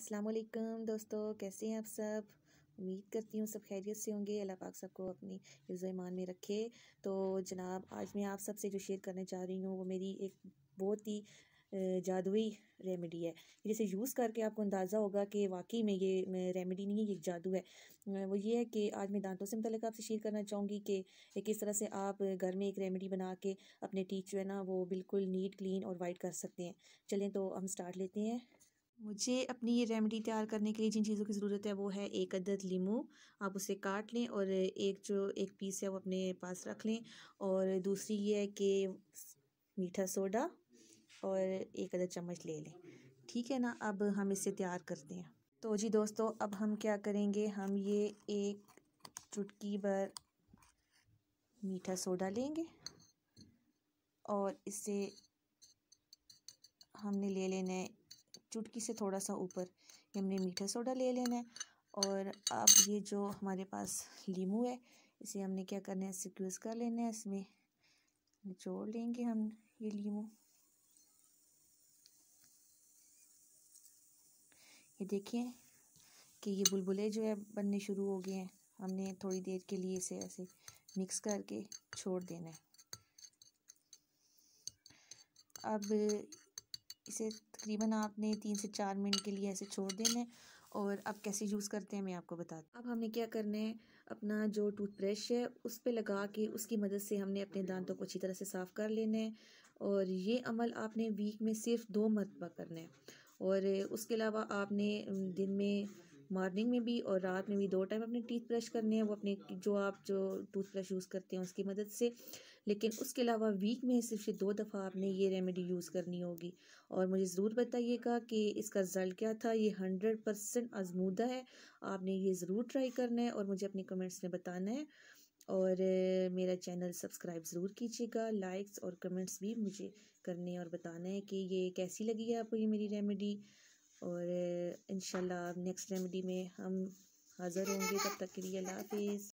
अस्सलाम वालेकुम दोस्तों कैसे हैं आप सब उम्मीद करती हूँ सब खैरियत से होंगे अल्लाह पाक सबको अपनी ईमान में रखे तो जनाब आज मैं आप सब से जो शेयर करने चाह रही हूँ वो मेरी एक बहुत ही जादुई रेमेडी है जिसे यूज़ करके आपको अंदाज़ा होगा कि वाकई में ये रेमेडी नहीं है ये एक जादू है वो ये है कि आज मैं दांतों से मतलब आपसे शेयर करना चाहूँगी कि किस तरह से आप घर में एक रेमेडी बना के अपने टीथ जो है ना वो बिल्कुल नीट क्लीन और वाइट कर सकते हैं चलें तो हम स्टार्ट लेते हैं मुझे अपनी ये रेमेडी तैयार करने के लिए जिन चीज़ों की ज़रूरत है वो है एक अदद लीमू आप उसे काट लें और एक जो एक पीस है वो अपने पास रख लें और दूसरी ये है कि मीठा सोडा और एक अदद चम्मच ले लें ठीक है ना अब हम इसे तैयार करते हैं तो जी दोस्तों अब हम क्या करेंगे हम ये एक चुटकी भर मीठा सोडा लेंगे और इसे हमने ले लेना है चुटकी से थोड़ा सा ऊपर ये हमने मीठा सोडा ले लेना है और अब ये जो हमारे पास लीमू है इसे हमने क्या करना है सिक्यूज कर लेना है इसमें निचोड़ लेंगे हम ये लीमू ये देखिए कि ये बुलबुले जो है बनने शुरू हो गए हैं हमने थोड़ी देर के लिए इसे ऐसे मिक्स करके छोड़ देना है अब इसे तकरीबन आपने तीन से चार मिनट के लिए ऐसे छोड़ देना है और अब कैसे यूज़ करते हैं मैं आपको बता अब हमने क्या करना है अपना जो टूथब्रश है उस पर लगा के उसकी मदद से हमने अपने दांतों को अच्छी तरह से साफ़ कर लेना है और ये अमल आपने वीक में सिर्फ दो मरतबा करना है और उसके अलावा आपने दिन में मॉर्निंग में भी और रात में भी दो टाइम अपने टीथ ब्रश करने हैं वो अपने जो आप जो टूथ ब्रश यूज़ करते हैं उसकी मदद से लेकिन उसके अलावा वीक में सिर्फ दो दफ़ा आपने ये रेमेडी यूज़ करनी होगी और मुझे ज़रूर बताइएगा कि इसका रिज़ल्ट क्या था ये हंड्रेड परसेंट आजमूदा है आपने ये ज़रूर ट्राई करना है और मुझे अपने कमेंट्स में बताना है और मेरा चैनल सब्सक्राइब ज़रूर कीजिएगा लाइक्स और कमेंट्स भी मुझे करने और बताना है कि ये कैसी लगी है आपको ये मेरी रेमेडी और इनशाला नेक्स्ट रेमेडी में हम हाज़िर होंगे तब तक के लिए अल्लाह हाफिज़